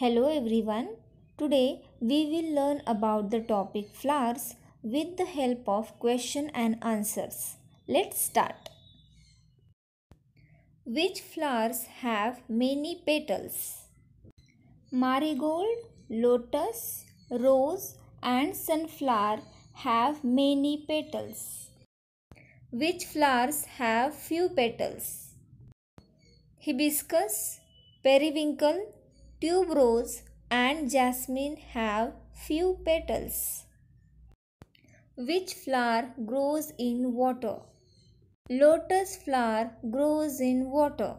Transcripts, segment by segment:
Hello everyone. Today we will learn about the topic flowers with the help of question and answers. Let's start. Which flowers have many petals? Marigold, lotus, rose and sunflower have many petals. Which flowers have few petals? Hibiscus, periwinkle Tuberose and jasmine have few petals. Which flower grows in water? Lotus flower grows in water.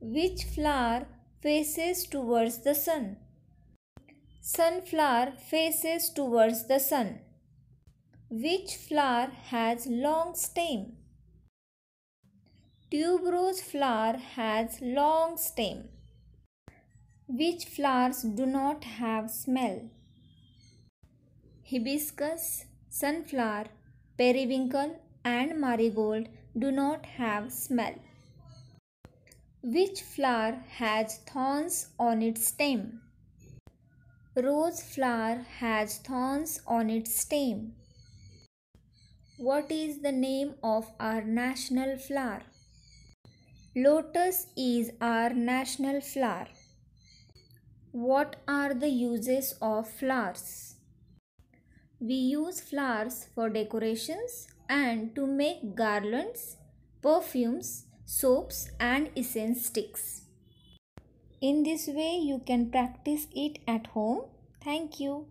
Which flower faces towards the sun? Sunflower faces towards the sun. Which flower has long stem? Tuberose flower has long stem. Which flowers do not have smell? Hibiscus, sunflower, periwinkle, and marigold do not have smell. Which flower has thorns on its stem? Rose flower has thorns on its stem. What is the name of our national flower? Lotus is our national flower. What are the uses of flowers? We use flowers for decorations and to make garlands, perfumes, soaps and essence sticks. In this way you can practice it at home. Thank you.